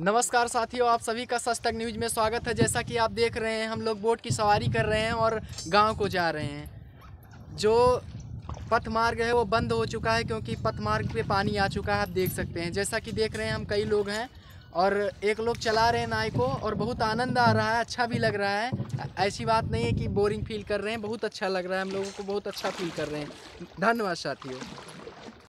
नमस्कार साथियों आप सभी का सच तक न्यूज में स्वागत है जैसा कि आप देख रहे हैं हम लोग बोट की सवारी कर रहे हैं और गांव को जा रहे हैं जो पथ मार्ग है वो बंद हो चुका है क्योंकि पथ मार्ग पे पानी आ चुका है आप देख सकते हैं जैसा कि देख रहे हैं हम कई लोग हैं और एक लोग चला रहे हैं नाव को और बहुत आनंद आ रहा है अच्छा भी लग रहा है ऐसी बात नहीं है कि बोरिंग फील कर रहे हैं बहुत अच्छा लग रहा है हम लोगों को बहुत अच्छा फील कर रहे हैं धन्यवाद साथियों